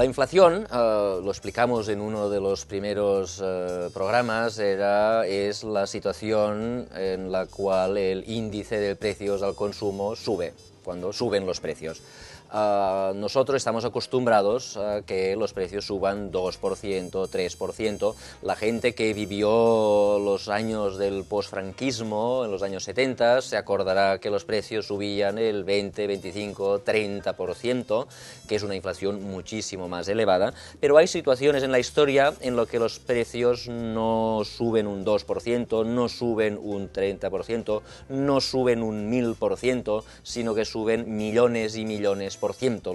La inflación, eh, lo explicamos en uno de los primeros eh, programas, era, es la situación en la cual el índice de precios al consumo sube, cuando suben los precios. Ah, nosotros estamos acostumbrados a que los precios suban 2%, 3%. La gente que vivió los años del posfranquismo, en los años 70, se acordará que los precios subían el 20, 25, 30%, que es una inflación muchísimo más elevada. Pero hay situaciones en la historia en las que los precios no suben un 2%, no suben un 30%, no suben un 1000%, sino que suben millones y millones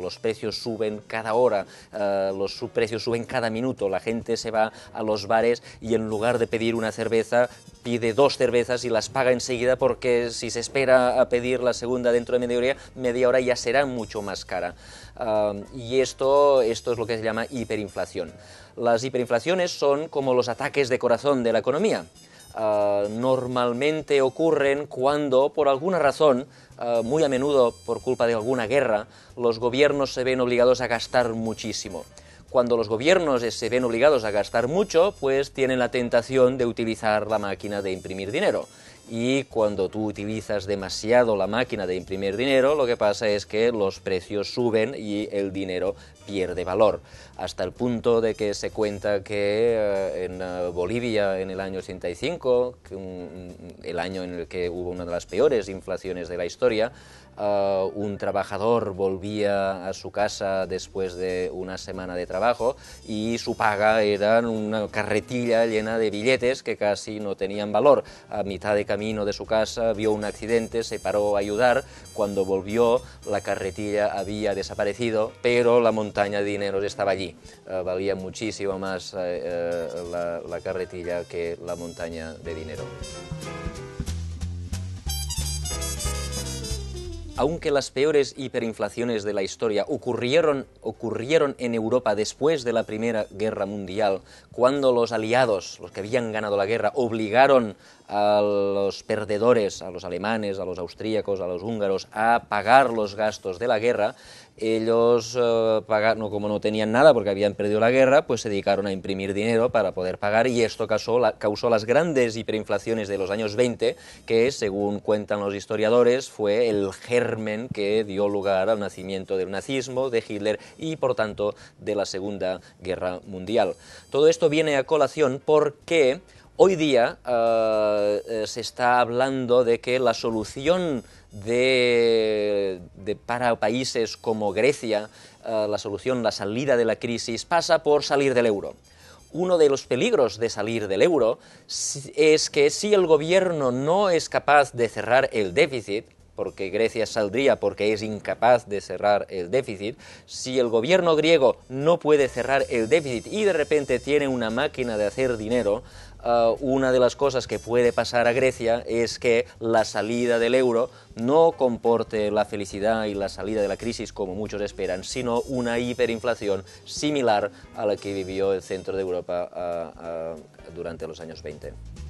los precios suben cada hora, eh, los precios suben cada minuto, la gente se va a los bares y en lugar de pedir una cerveza, pide dos cervezas y las paga enseguida porque si se espera a pedir la segunda dentro de media hora, media hora ya será mucho más cara. Eh, y esto, esto es lo que se llama hiperinflación. Las hiperinflaciones son como los ataques de corazón de la economía. Ah, normalmente ocurren cuando, por alguna razón, ah, muy a menudo por culpa de alguna guerra, los gobiernos se ven obligados a gastar muchísimo. Cuando los gobiernos se ven obligados a gastar mucho, pues tienen la tentación de utilizar la máquina de imprimir dinero y cuando tú utilizas demasiado la máquina de imprimir dinero, lo que pasa es que los precios suben y el dinero pierde valor, hasta el punto de que se cuenta que eh, en eh, Bolivia en el año 85, que el año en el que hubo una de las peores inflaciones de la historia, eh, un trabajador volvía a su casa después de una semana de trabajo y su paga era una carretilla llena de billetes que casi no tenían valor. A mitad de camino de su casa, vio un accidente, se paró a ayudar. Cuando volvió, la carretilla había desaparecido, pero la montaña de dinero estaba allí. Eh, valía muchísimo más eh, eh, la carretilla que la montaña de dinero. aunque las peores hiperinflaciones de la historia ocurrieron, ocurrieron en Europa después de la Primera Guerra Mundial, cuando los aliados, los que habían ganado la guerra, obligaron a los perdedores, a los alemanes, a los austríacos, a los húngaros, a pagar los gastos de la guerra, ellos, eh, como no tenían nada porque habían perdido la guerra, pues se dedicaron a imprimir dinero para poder pagar y esto causó, causó las grandes hiperinflaciones de los años 20, que según cuentan los historiadores fue el germen que dio lugar al nacimiento del nazismo, de Hitler y, por tanto, de la Segunda Guerra Mundial. Todo esto viene a colación porque Hoy día ah, eh, se está hablando de que la solución para países como Grecia, ah, la solución, la salida de la crisis, pasa por salir del euro. Uno de los peligros de salir del euro es que si el gobierno no es capaz de cerrar el déficit, porque Grecia saldría porque es incapaz de cerrar el déficit, si el gobierno griego no puede cerrar el déficit y de repente tiene una máquina de hacer dinero, uh, una de las cosas que puede pasar a Grecia es que la salida del euro no comporte la felicidad y la salida de la crisis como muchos esperan, sino una hiperinflación similar a la que vivió el centro de Europa uh, uh, durante los años 20.